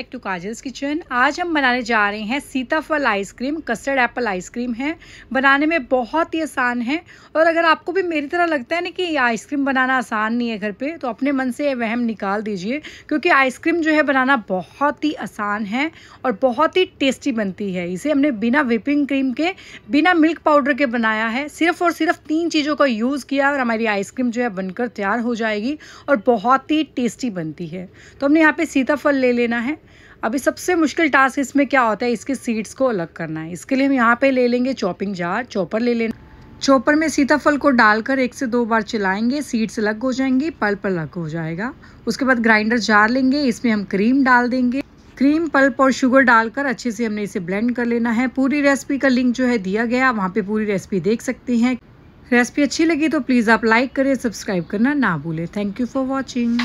back to kajals kitchen आज हम बनाने जा रहे हैं सीताफल आइसक्रीम कस्टर्ड एप्पल आइसक्रीम है बनाने में बहुत ही आसान है और अगर आपको भी मेरी तरह लगता है ना कि आइसक्रीम बनाना आसान नहीं है घर पे तो अपने मन से वहम निकाल दीजिए क्योंकि आइसक्रीम जो है बनाना बहुत ही आसान है और बहुत ही टेस्टी बनती है इसे हमने बिना व्हिपिंग क्रीम के बिना मिल्क पाउडर के बनाया है सिर्फ और सिर्फ तीन चीज़ों का यूज़ किया और हमारी आइसक्रीम जो है बनकर तैयार हो जाएगी और बहुत ही टेस्टी बनती है तो हमने यहाँ पर सीताफल ले लेना है अभी सबसे मुश्किल टास्क इसमें क्या होता है इसके सीड्स को अलग करना है इसके लिए हम यहाँ पे ले लेंगे चॉपिंग जार चॉपर ले लेना चॉपर में सीताफल को डालकर एक से दो बार चलाएंगे सीड्स अलग हो जाएंगी पल्प अलग हो जाएगा उसके बाद ग्राइंडर जार लेंगे इसमें हम क्रीम डाल देंगे क्रीम पल्प और शुगर डालकर अच्छे से हमने इसे ब्लेंड कर लेना है पूरी रेसिपी का लिंक जो है दिया गया वहाँ पे पूरी रेसिपी देख सकते हैं रेसिपी अच्छी लगी तो प्लीज़ आप लाइक करें सब्सक्राइब करना ना भूलें थैंक यू फॉर वॉचिंग